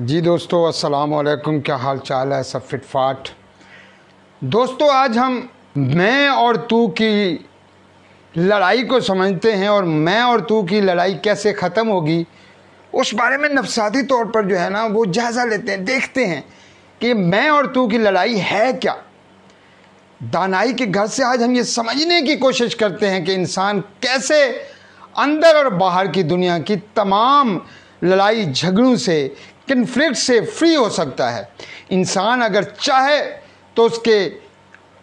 जी दोस्तों अस्सलाम वालेकुम क्या हाल चाल है सब फिट फाट दोस्तों आज हम मैं और तू की लड़ाई को समझते हैं और मैं और तू की लड़ाई कैसे ख़त्म होगी उस बारे में नफसाती तौर पर जो है ना वो जायज़ा लेते हैं देखते हैं कि मैं और तू की लड़ाई है क्या दानाई के घर से आज हम ये समझने की कोशिश करते हैं कि इंसान कैसे अंदर और बाहर की दुनिया की तमाम लड़ाई झगड़ों से कन्फ्लिक्ट से फ्री हो सकता है इंसान अगर चाहे तो उसके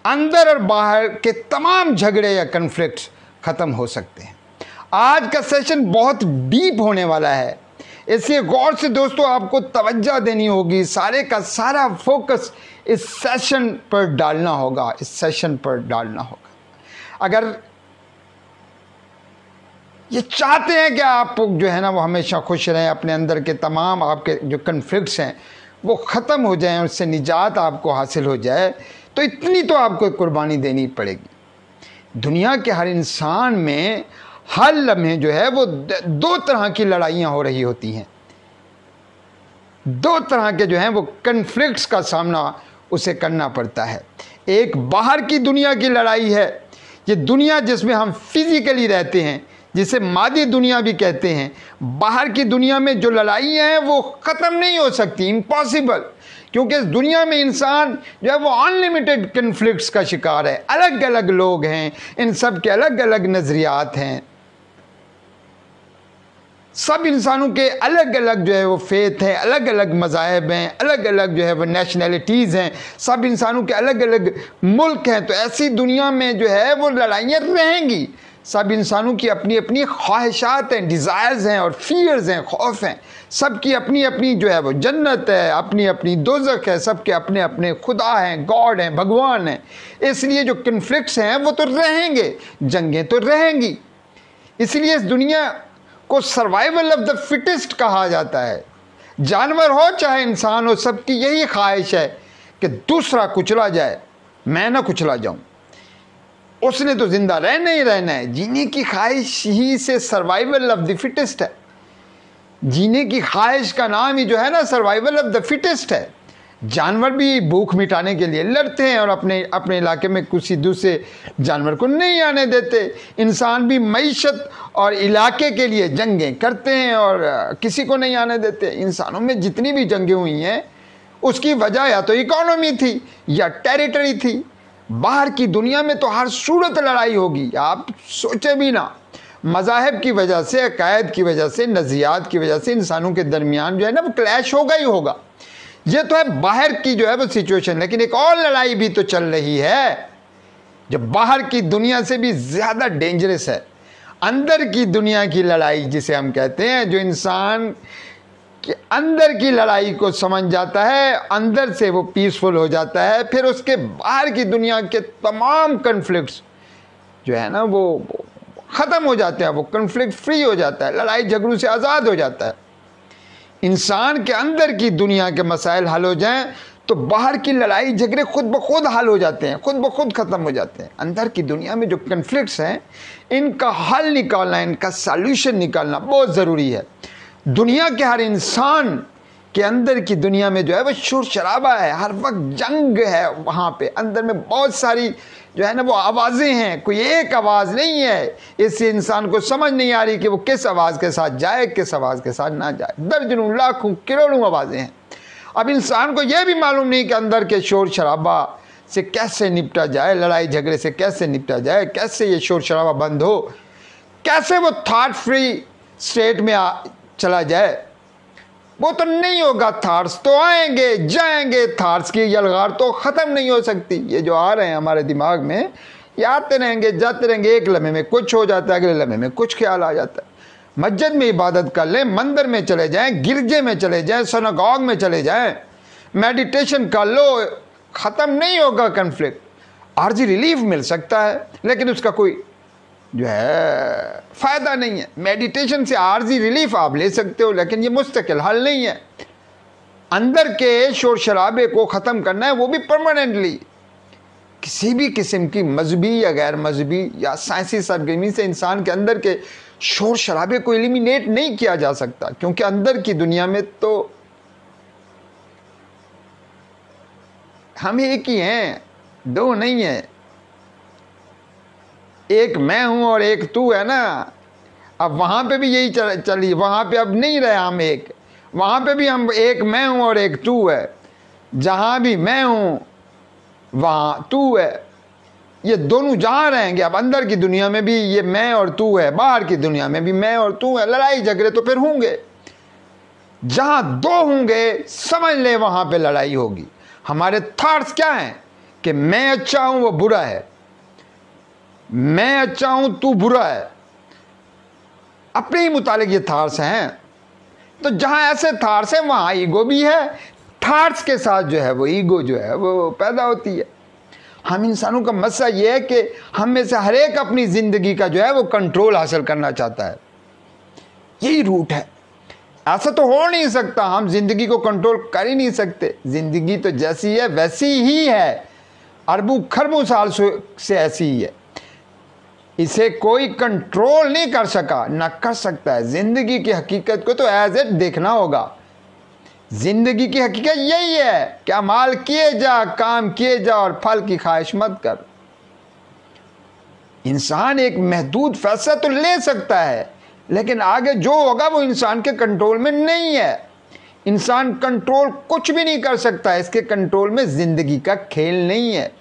अंदर और बाहर के तमाम झगड़े या कन्फ्लिक्ट ख़त्म हो सकते हैं आज का सेशन बहुत डीप होने वाला है इसलिए गौर से दोस्तों आपको तवज्जा देनी होगी सारे का सारा फोकस इस सेशन पर डालना होगा इस सेशन पर डालना होगा अगर ये चाहते हैं कि आप जो है ना वो हमेशा खुश रहें अपने अंदर के तमाम आपके जो कन्फ्लिक्ट हैं वो ख़त्म हो जाएं उससे निजात आपको हासिल हो जाए तो इतनी तो आपको कुर्बानी देनी पड़ेगी दुनिया के हर इंसान में हर लम्हे जो है वो दो तरह की लड़ाइयाँ हो रही होती हैं दो तरह के जो हैं वो कन्फ्लिक्ट का सामना उसे करना पड़ता है एक बाहर की दुनिया की लड़ाई है ये दुनिया जिसमें हम फिज़िकली रहते हैं जिसे मादी दुनिया भी कहते हैं बाहर की दुनिया में जो लड़ाइयाँ हैं वो ख़त्म नहीं हो सकती इम्पॉसिबल क्योंकि इस दुनिया में इंसान जो है वो अनलिमिटेड कन्फ्लिक्ट का शिकार है अलग अलग लोग हैं इन सब के अलग अलग नज़रियात हैं सब इंसानों के अलग अलग जो है वो फेथ हैं अलग अलग मज़ाहब हैं अलग अलग जो है वो नेशनलिटीज़ हैं सब इंसानों के अलग अलग मुल्क हैं तो ऐसी दुनिया में जो है वो लड़ाइयाँ रहेंगी सब इंसानों की अपनी अपनी ख्वाहिशात हैं डिज़ायर्स हैं और फियर्स हैं खौफ हैं सब की अपनी अपनी जो है वो जन्नत है अपनी अपनी दोजक है सब के अपने अपने खुदा हैं गॉड हैं भगवान हैं इसलिए जो कन्फ्लिक्ट हैं वो तो रहेंगे जंगें तो रहेंगी इसलिए इस दुनिया को सर्वाइवल ऑफ द फिटेस्ट कहा जाता है जानवर हो चाहे इंसान हो सबकी यही ख्वाहिश है कि दूसरा कुचला जाए मैं ना कुचला जाऊँ उसने तो जिंदा रहना ही रहना है जीने की ख्वाहिश ही से सर्वाइवल ऑफ द फिटेस्ट है जीने की ख्वाहिश का नाम ही जो है ना सर्वाइवल ऑफ द फिटेस्ट है जानवर भी भूख मिटाने के लिए लड़ते हैं और अपने अपने इलाके में किसी दूसरे जानवर को नहीं आने देते इंसान भी मीशत और इलाके के लिए जंगें करते हैं और किसी को नहीं आने देते इंसानों में जितनी भी जंगें हुई हैं उसकी वजह या तो इकोनॉमी थी या टेरिटरी थी बाहर की दुनिया में तो हर सूरत लड़ाई होगी आप सोचे भी ना मजाहब की वजह से अकायद की वजह से नज़रियात की वजह से इंसानों के दरमियान जो है ना वो क्लैश होगा ही होगा ये तो है बाहर की जो है वो सिचुएशन लेकिन एक और लड़ाई भी तो चल रही है जो बाहर की दुनिया से भी ज़्यादा डेंजरस है अंदर की दुनिया की लड़ाई जिसे हम कहते हैं जो इंसान कि अंदर की लड़ाई को समझ जाता है अंदर से वो पीसफुल हो जाता है फिर उसके बाहर की दुनिया के तमाम कन्फ्लिक्ट जो है ना वो ख़त्म हो जाते हैं वो कन्फ्लिक्ट फ्री हो जाता है लड़ाई झगड़ों से आज़ाद हो जाता है इंसान के अंदर की दुनिया के मसाइल हल हो जाएं तो बाहर की लड़ाई झगड़े खुद ब खुद हल हो जाते हैं खुद ब खुद ख़त्म हो जाते हैं अंदर की दुनिया में जो कन्फ्लिक्ट हैं इनका हल निकालना इनका सॉल्यूशन निकालना बहुत ज़रूरी है दुनिया के हर इंसान के अंदर की दुनिया में जो है वो शोर शराबा है हर वक्त जंग है वहाँ पे अंदर में बहुत सारी जो है ना वो आवाज़ें हैं कोई एक आवाज़ नहीं है इससे इंसान को समझ नहीं आ रही कि वो किस आवाज़ के साथ जाए किस आवाज़ के साथ ना जाए दर्जनों लाखों करोड़ों आवाज़ें हैं अब इंसान को यह भी मालूम नहीं कि अंदर के शोर शराबा से कैसे निपटा जाए लड़ाई झगड़े से कैसे निपटा जाए कैसे ये शोर शराबा बंद हो कैसे वो थाट फ्री स्टेट में आ, चला जाए वो तो नहीं होगा थार्स तो आएंगे जाएंगे थार्स की यलगार तो ख़त्म नहीं हो सकती ये जो आ रहे हैं हमारे दिमाग में ये आते रहेंगे जाते रहेंगे एक लम्हे में कुछ हो जाता है अगले लम्हे में कुछ ख्याल आ जाता है मस्जिद में इबादत कर लें मंदिर में चले जाएं गिरजे में चले जाएं सनागॉग में चले जाएं मेडिटेशन कर लो ख़त्म नहीं होगा कन्फ्लिक्ट आर्जी रिलीफ मिल सकता है लेकिन उसका कोई जो है फ़ायदा नहीं है मेडिटेशन से आर्जी रिलीफ आप ले सकते हो लेकिन ये मुस्तकिल हल नहीं है अंदर के शोर शराबे को ख़त्म करना है वो भी परमानेंटली किसी भी किस्म की मजहबी या गैर मजहबी या साइंसी सरगर्मी से इंसान के अंदर के शोर शराबे को एलिमिनेट नहीं किया जा सकता क्योंकि अंदर की दुनिया में तो हम एक ही हैं दो नहीं हैं एक मैं हूँ और एक तू है ना अब वहाँ पे भी यही चल, चली वहाँ पे अब नहीं रहे हम एक वहाँ पे भी हम एक मैं हूँ और एक तू है जहाँ भी मैं हूँ वहाँ तू है ये दोनों जहाँ रहेंगे अब अंदर की दुनिया में भी ये मैं और तू है बाहर की दुनिया में भी मैं और तू है लड़ाई झगड़े तो फिर होंगे जहाँ दो होंगे समझ ले वहाँ पे लड़ाई होगी हमारे थाट्स क्या हैं कि मैं अच्छा हूँ वो बुरा है मैं अच्छा हूं तू बुरा है अपने ही मुतालिक ये थार्स हैं तो जहां ऐसे थार्स हैं वहां ईगो भी है थार्स के साथ जो है वो ईगो जो है वो पैदा होती है हम इंसानों का मसला ये है कि हम में से हर एक अपनी ज़िंदगी का जो है वो कंट्रोल हासिल करना चाहता है यही रूट है ऐसा तो हो नहीं सकता हम ज़िंदगी को कंट्रोल कर ही नहीं सकते ज़िंदगी तो जैसी है वैसी ही है अरबों खरबों साल से ऐसी ही है इसे कोई कंट्रोल नहीं कर सका ना कर सकता है ज़िंदगी की हकीकत को तो एज एट देखना होगा ज़िंदगी की हकीकत यही है कि अमाल किए जा काम किए जा और फल की ख्वाहिश मत कर इंसान एक महदूद फैसला तो ले सकता है लेकिन आगे जो होगा वो इंसान के कंट्रोल में नहीं है इंसान कंट्रोल कुछ भी नहीं कर सकता इसके कंट्रोल में ज़िंदगी का खेल नहीं है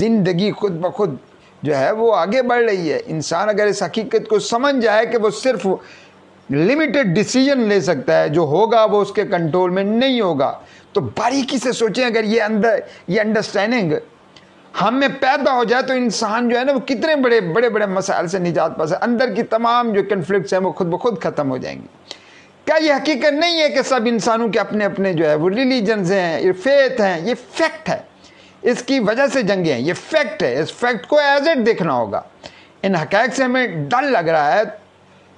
ज़िंदगी खुद ब खुद जो है वो आगे बढ़ रही है इंसान अगर इस हकीकत को समझ जाए कि वो सिर्फ लिमिटेड डिसीजन ले सकता है जो होगा वो उसके कंट्रोल में नहीं होगा तो बारीकी से सोचें अगर ये अंदर ये अंडरस्टैंडिंग हम में पैदा हो जाए तो इंसान जो है ना वो कितने बड़े बड़े बड़े मसाइल से निजात पा सकते अंदर की तमाम जो कन्फ्लिक्ट हैं वो खुद ब खुद ख़त्म हो जाएंगे क्या ये हकीकत नहीं है कि सब इंसानों के अपने अपने जो है वो रिलीजन्स हैं ये फेथ हैं ये फैक्ट है इसकी वजह से जंगे हैं ये फैक्ट है इस फैक्ट को एज इट देखना होगा इन हकैक से हमें डर लग रहा है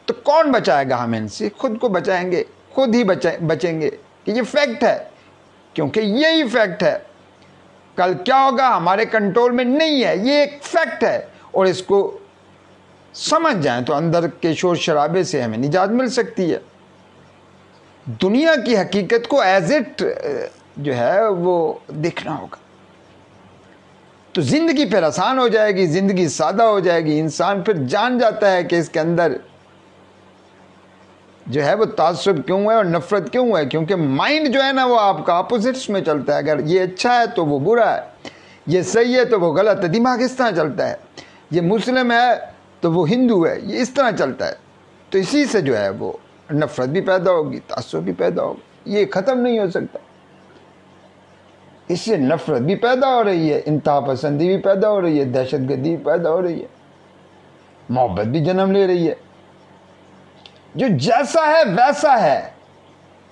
तो कौन बचाएगा हमें इनसे खुद को बचाएंगे खुद ही बचे बचेंगे कि ये फैक्ट है क्योंकि यही फैक्ट है कल क्या होगा हमारे कंट्रोल में नहीं है ये एक फैक्ट है और इसको समझ जाएं तो अंदर के शोर शराबे से हमें निजात मिल सकती है दुनिया की हकीकत को एज इट जो है वो देखना होगा तो ज़िंदगी फिर आसान हो जाएगी ज़िंदगी सादा हो जाएगी इंसान फिर जान जाता है कि इसके अंदर जो है वो तासब क्यों है और नफ़रत क्यों है क्योंकि माइंड जो है ना वो आपका अपोजिट्स में चलता है अगर ये अच्छा है तो वो बुरा है ये सही है तो वो गलत है दिमाग इस तरह चलता है ये मुस्लिम है तो वो हिंदू है ये इस तरह चलता है तो इसी से जो है वो नफ़रत भी पैदा होगी तासब भी पैदा होगी ये ख़त्म नहीं हो सकता इससे नफरत भी पैदा हो रही है इंतहा पसंदी भी पैदा हो रही है दहशत गर्दी भी पैदा हो रही है मोहब्बत भी जन्म ले रही है जो जैसा है वैसा है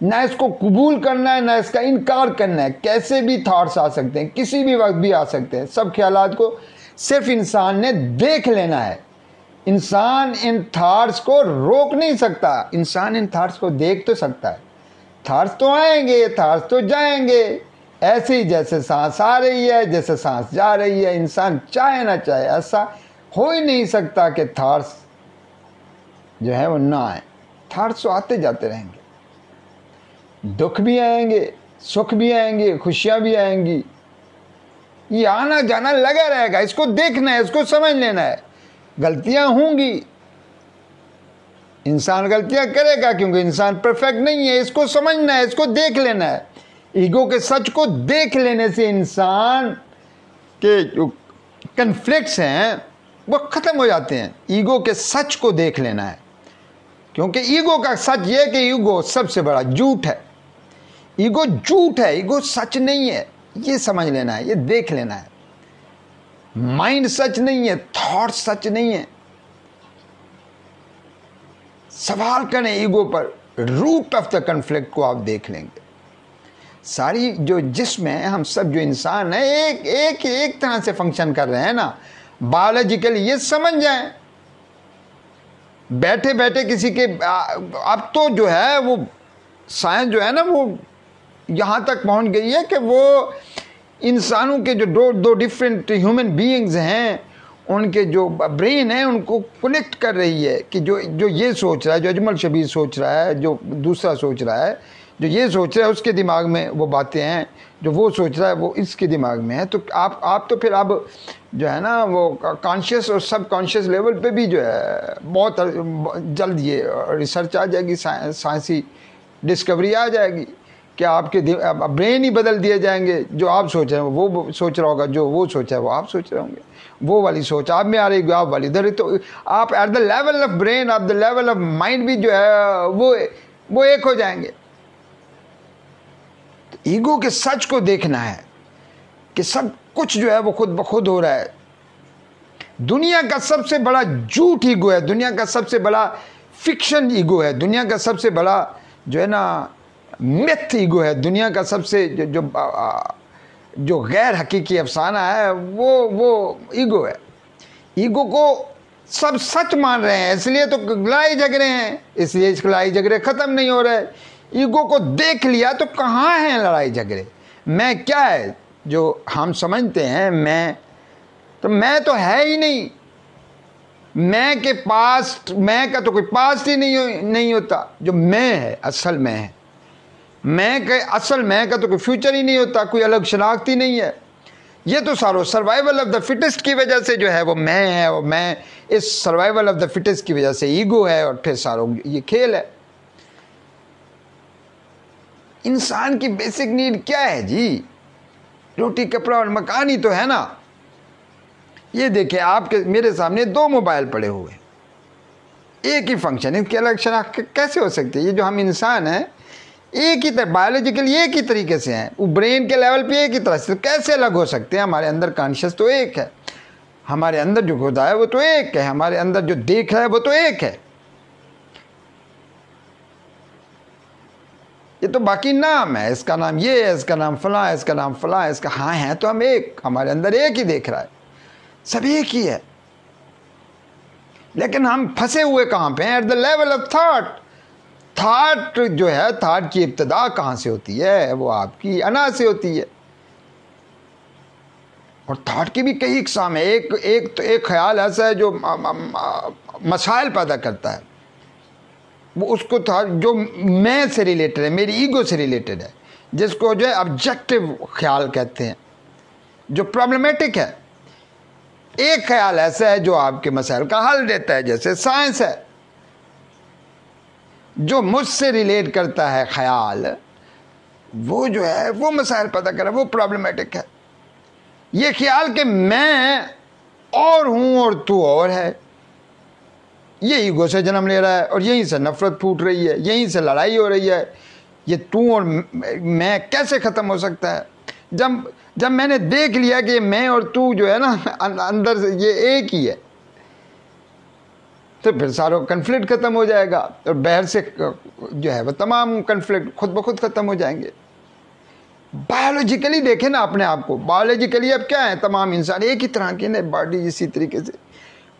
ना इसको कबूल करना है ना इसका इनकार करना है कैसे भी थाट्स आ सकते हैं किसी भी वक्त भी आ सकते हैं सब ख्याल को सिर्फ इंसान ने देख लेना है इंसान इन थाट्स को रोक नहीं सकता इंसान इन थाट्स को देख तो सकता है थाट्स तो आएंगे थाट्स तो जाएंगे ऐसे ही जैसे सांस आ रही है जैसे सांस जा रही है इंसान चाहे ना चाहे ऐसा हो ही नहीं सकता कि थाट्स जो है वो ना आए तो आते जाते रहेंगे दुख भी आएंगे सुख भी आएंगे खुशियाँ भी आएंगी ये आना जाना लगा रहेगा इसको देखना है इसको समझ लेना है गलतियाँ होंगी इंसान गलतियाँ करेगा क्योंकि इंसान परफेक्ट नहीं है इसको समझना है इसको देख लेना है ईगो के सच को देख लेने से इंसान के जो कन्फ्लिक्ट हैं वो ख़त्म हो जाते हैं ईगो के सच को देख लेना है क्योंकि ईगो का सच ये है कि ईगो सबसे बड़ा झूठ है ईगो झूठ है ईगो सच नहीं है ये समझ लेना है ये देख लेना है माइंड सच नहीं है थॉट सच नहीं है सवाल करें ईगो पर रूट ऑफ द कन्फ्लिक्ट को आप देख लेंगे सारी जो जिसम है हम सब जो इंसान है एक एक एक तरह से फंक्शन कर रहे हैं ना बायोलॉजिकली ये समझ जाए बैठे बैठे किसी के अब तो जो है वो साइंस जो है ना वो यहाँ तक पहुँच गई है कि वो इंसानों के जो दो दो डिफरेंट ह्यूमन बीइंग्स हैं उनके जो ब्रेन है उनको कनेक्ट कर रही है कि जो जो ये सोच रहा है जो अजमल शबीर सोच रहा है जो दूसरा सोच रहा है जो ये सोच रहा है उसके दिमाग में वो बातें हैं जो वो सोच रहा है वो इसके दिमाग में है तो आप आप तो फिर अब जो है ना वो कॉन्शियस और सब कॉन्शियस लेवल पे भी जो है बहुत जल्द ये रिसर्च आ जाएगी साइंसी डिस्कवरी आ जाएगी कि आपके ब्रेन ही बदल दिए जाएंगे जो आप सोच रहे हो वो सोच रहा होगा जो वो सोच रहा है वो आप सोच रहे होंगे वो वाली सोच आप में आ रही आप वाली इधर तो आप at the level of brain आप द लेवल ऑफ माइंड भी जो है वो वो एक हो जाएंगे ईगो के सच को देखना है कि सब कुछ जो है वो खुद बखुद हो रहा है दुनिया का सबसे बड़ा झूठ ईगो है दुनिया का सबसे बड़ा फिक्शन ईगो है दुनिया का सबसे बड़ा जो है ना मिथ ईगो है दुनिया का सबसे जो जो, जो गैर हकीकी अफसाना है वो वो ईगो है ईगो को सब सच मान रहे हैं इसलिए तो लड़ाई झगड़े हैं इसलिए इस लड़ाई झगड़े ख़त्म नहीं हो रहे ईगो को देख लिया तो कहाँ हैं लड़ाई झगड़े मैं क्या है जो हम समझते हैं मैं तो मैं तो है ही नहीं मैं के पास मैं का तो कोई पास्ट ही नहीं हो, नहीं होता जो मैं है असल मैं है मैं के असल मैं का तो कोई फ्यूचर ही नहीं होता कोई अलग शनाख्त ही नहीं है ये तो सारो सर्वाइवल ऑफ द फिटेस्ट की वजह से जो है वो मैं है और मैं इस सर्वाइवल ऑफ द फिटेस्ट की वजह से ईगो है और फिर सारो ये खेल है इंसान की बेसिक नीड क्या है जी रोटी कपड़ा और मकान ही तो है ना ये देखें आपके मेरे सामने दो मोबाइल पड़े हुए एक ही फंक्शन इसके अलग शराख कैसे हो सकते हैं ये जो हम इंसान हैं एक ही तरह बायोलॉजिकली एक ही तरीके से हैं वो ब्रेन के लेवल पे एक ही तरह से तो कैसे अलग हो सकते हैं हमारे अंदर कॉन्शियस तो एक है हमारे अंदर जो खुदा है वो तो एक है हमारे अंदर जो देख रहा है वो तो एक है ये तो बाकी नाम है इसका नाम ये है इसका नाम फला है इसका नाम फला है इसका हाँ है तो हम एक हमारे अंदर एक ही देख रहा है सब एक ही है लेकिन हम फंसे हुए कहाँ पे हैं at the level of thought thought जो है थाट की इब्तदा कहाँ से होती है वो आपकी अना से होती है और थाट की भी कई इकसाम है एक एक तो एक ख्याल ऐसा है जो मसाइल पैदा करता है वो उसको था जो मैं से रिलेटेड है मेरी ईगो से रिलेटेड है जिसको जो है ऑब्जेक्टिव ख्याल कहते हैं जो प्रॉब्लमेटिक है एक ख्याल ऐसा है जो आपके मसाइल का हल देता है जैसे साइंस है जो मुझसे रिलेट करता है ख्याल वो जो है वो मसाइल पता करे वो प्रॉब्लमेटिक है ये ख्याल कि मैं और हूँ और तू और है यही गोसा जन्म ले रहा है और यहीं से नफरत फूट रही है यहीं से लड़ाई हो रही है ये तू और मैं कैसे ख़त्म हो सकता है जब जब मैंने देख लिया कि मैं और तू जो है ना अं-, अंदर से ये एक ही है तो फिर सारा कन्फ्लिक्ट ख़त्म हो जाएगा और बाहर से जो है वो तमाम कन्फ्लिक्ट खुद ब खुद ख़त्म हो जाएंगे बायोलॉजिकली देखें ना अपने आप को बायोलॉजिकली अब क्या है तमाम इंसान एक ही तरह के ना बॉडी इसी तरीके से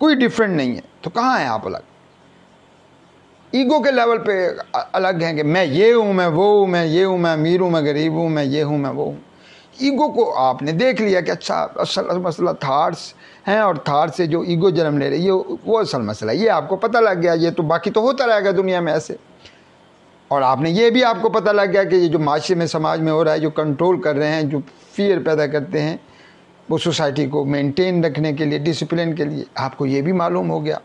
कोई डिफरेंट नहीं है तो कहाँ हैं आप अलग ईगो के लेवल पे अलग हैं कि मैं ये हूँ मैं वो हूँ मैं ये हूँ मैं अमीर हूँ मैं गरीब हूँ मैं ये हूँ मैं वो हूँ ईगो को आपने देख लिया कि अच्छा असल मसला थार्स हैं और थाट से जो ईगो जन्म ले रही है वो असल मसला ये आपको पता लग गया ये तो बाकी तो होता रहेगा दुनिया में ऐसे और आपने ये भी आपको पता लग गया कि ये जो माशरे में समाज में हो रहा है जो कंट्रोल कर रहे हैं जो फियर पैदा करते हैं वो सोसाइटी को मेंटेन रखने के लिए डिसिप्लिन के लिए आपको ये भी मालूम हो गया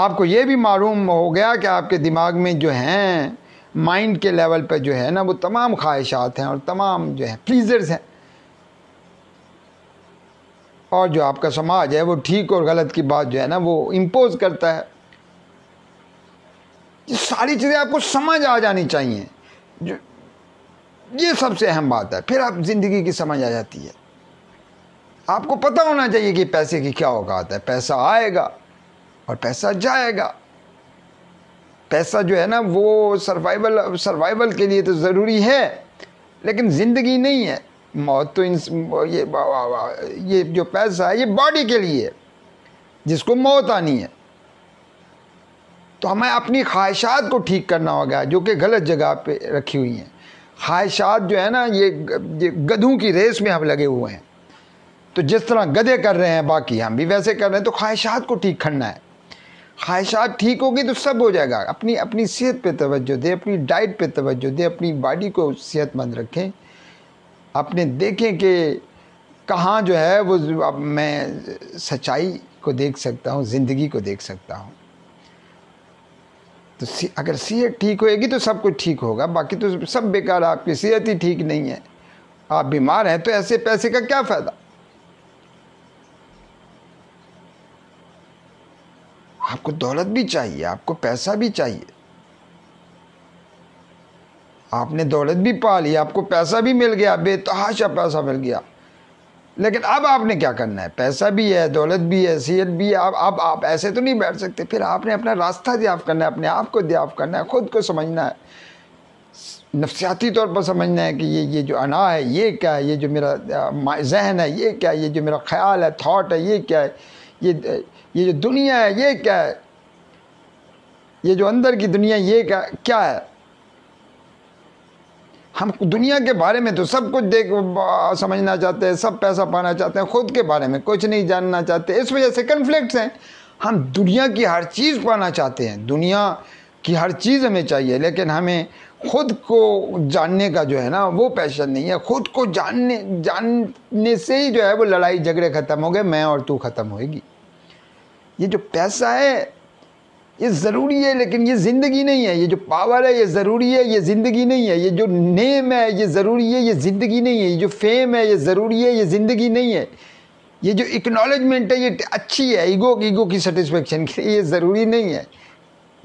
आपको ये भी मालूम हो गया कि आपके दिमाग में जो हैं माइंड के लेवल पर जो है ना वो तमाम ख्वाहिशात हैं और तमाम जो है प्लीज़र्स हैं और जो आपका समाज है वो ठीक और गलत की बात जो है ना वो इम्पोज करता है ये सारी चीज़ें आपको समझ आ जानी चाहिए जो ये सबसे अहम बात है फिर आप ज़िंदगी की समझ आ जाती है आपको पता होना चाहिए कि पैसे की क्या औकात है पैसा आएगा और पैसा जाएगा पैसा जो है ना वो सर्वाइवल सर्वाइवल के लिए तो ज़रूरी है लेकिन ज़िंदगी नहीं है मौत तो इन ये ये जो पैसा है ये बॉडी के लिए जिसको मौत आनी है तो हमें अपनी ख्वाहिशात को ठीक करना होगा जो कि गलत जगह पे रखी हुई हैं ख्वाहिशात जो है ना ये, ये गधों की रेस में हम लगे हुए हैं तो जिस तरह गधे कर रहे हैं बाकी हम भी वैसे कर रहे हैं तो ख्वाहिशात को ठीक करना है ख्वाहिशात ठीक होगी तो सब हो जाएगा अपनी अपनी सेहत पे तवज्जो दे अपनी डाइट पे तवज्जो दे अपनी बॉडी को सेहतमंद रखें अपने देखें कि कहाँ जो है वो अब मैं सच्चाई को देख सकता हूँ ज़िंदगी को देख सकता हूँ तो अगर सेहत ठीक होएगी तो सब कुछ ठीक होगा बाकी तो सब बेकार आपकी सेहत ही ठीक नहीं है आप बीमार हैं तो ऐसे पैसे का क्या फ़ायदा आपको दौलत भी चाहिए आपको पैसा भी चाहिए आपने दौलत भी पा ली आपको पैसा भी मिल गया बेतहाशा पैसा मिल गया लेकिन अब आपने क्या करना है पैसा भी है दौलत भी है सीट भी है अब आप, आप ऐसे तो नहीं बैठ सकते फिर आपने अपना रास्ता दियाफ करना है अपने आप को दियाफ करना है ख़ुद को समझना है नफसियाती तौर पर समझना है कि ये ये जो अना है ये क्या है ये जो मेरा जहन है ये क्या है ये जो मेरा ख्याल है थाट है ये क्या है ये ये जो दुनिया है ये क्या है ये जो अंदर की दुनिया ये क्या क्या है हम दुनिया के बारे में तो सब कुछ देख समझना चाहते हैं सब पैसा पाना चाहते हैं खुद के बारे में कुछ नहीं जानना चाहते इस वजह से कन्फ्लिक्ट हैं हम दुनिया की हर चीज़ पाना चाहते हैं दुनिया की हर चीज़ हमें चाहिए लेकिन हमें खुद को जानने का जो है ना वो पैशन नहीं है खुद को जानने जानने से ही जो है वो लड़ाई झगड़े ख़त्म हो गए मैं और तू ख़त्म होएगी ये जो पैसा है ये ज़रूरी है लेकिन ये ज़िंदगी नहीं है ये जो पावर है ये ज़रूरी है ये ज़िंदगी नहीं है ये जो नेम है ये ज़रूरी है ये ज़िंदगी नहीं है ये जो फेम है ये ज़रूरी है ये ज़िंदगी नहीं है ये जो इक्नॉलेजमेंट है ये अच्छी है ईगो ईगो की सेटिस्फेक्शन के लिए ये ज़रूरी नहीं है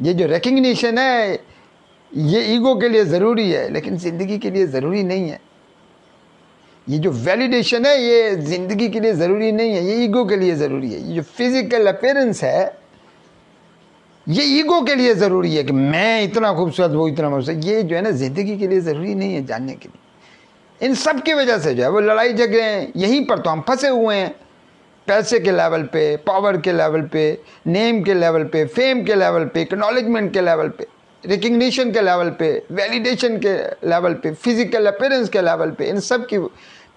ये जो रिकग्निशन है ये ईगो के लिए ज़रूरी है लेकिन ज़िंदगी के लिए ज़रूरी नहीं है ये जो वैलिडेशन है ये ज़िंदगी के लिए ज़रूरी नहीं है ये ईगो के लिए ज़रूरी है ये जो फिज़िकल अपेयरेंस है ये ईगो के लिए ज़रूरी है कि मैं इतना खूबसूरत वो इतना खूबसूरत ये जो है ना ज़िंदगी के लिए ज़रूरी नहीं है जानने के लिए इन सब की वजह से जो है वो लड़ाई झगड़े हैं यहीं पर तो हम फंसे हुए हैं पैसे के लेवल पे पावर के लेवल पे नेम के लेवल पे फेम के लेवल पे एक्नॉलेजमेंट के लेवल पे रिकग्निशन के लेवल पे वैलिडेशन के लेवल पे फिज़िकल अपेरेंस के लेवल पे इन सब की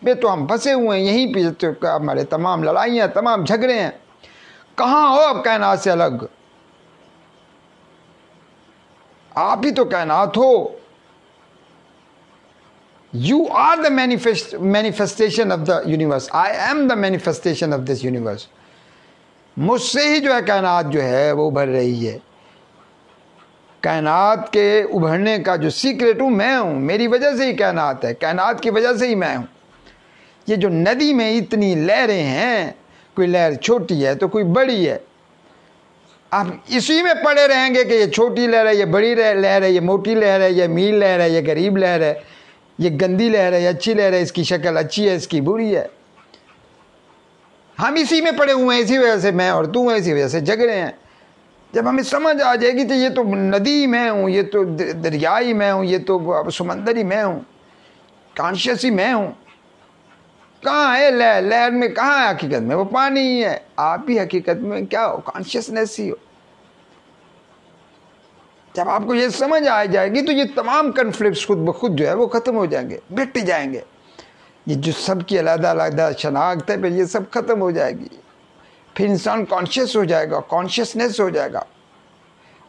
पे तो हम फंसे हुए हैं यहीं पर तो हमारे तमाम लड़ाइयाँ तमाम झगड़े हैं कहाँ हो अब कायनात से अलग आप ही तो कायनात हो you are the manifest manifestation of the universe I am the manifestation of this universe मुझसे ही जो है कायनात जो है वो भर रही है कायनात के उभरने का जो सीक्रेट हूँ मैं हूँ मेरी वजह से ही कायनात है कायनात की वजह से ही मैं हूँ ये जो नदी में इतनी लहरें हैं कोई लहर छोटी है तो कोई बड़ी है आप इसी में पड़े रहेंगे कि ये छोटी लहर है ये बड़ी लहर है ये मोटी लहर है ये मील लहर है ये गरीब लहर है ये गंदी लहर है ये अच्छी लहर है इसकी शक्ल अच्छी है इसकी बुरी है हम इसी में पड़े हुए हैं इसी वजह से मैं और तू हैं इसी वजह से झगड़े हैं जब हमें समझ आ जाएगी तो ये तो नदी में हूँ ये तो दरियाई में हूँ ये तो समंदरी मैं हूँ कॉन्शियस ही मैं हूँ कहाँ है लहर लहर में कहाँ है हकीकत में वो पानी ही है आप ही हकीकत में क्या हो कॉन्शियसनेस ही हो जब आपको ये समझ आ जाएगी तो ये तमाम कन्फ्लिक्ट खुद ब खुद जो है वो ख़त्म हो जाएंगे मिट जाएंगे ये जो सबकी अलहदा अलहदा शनाख्त है फिर ये सब ख़त्म हो जाएगी फिर इंसान कॉन्शियस हो जाएगा कॉन्शियसनेस हो जाएगा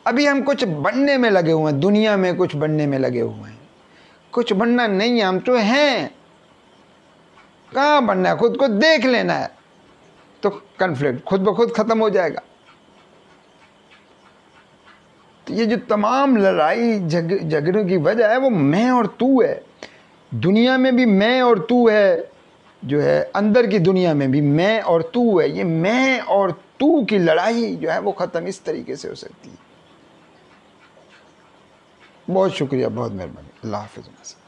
अभी हम कुछ बनने में लगे हुए हैं दुनिया में कुछ बनने में लगे हुए हैं कुछ बनना नहीं है हम तो हैं कहाँ बनना है खुद को देख लेना है तो कन्फ्लिक्ट खुद ब खुद ख़त्म हो जाएगा तो ये जो तमाम लड़ाई झगड़ों जग, की वजह है वो मैं और तू है दुनिया में भी मैं और तू है जो है अंदर की दुनिया में भी मैं और तू है ये मैं और तू की लड़ाई जो है वो ख़त्म इस तरीके से हो सकती है बहुत शुक्रिया बहुत मेहरबानी अल्लाह हाफिज़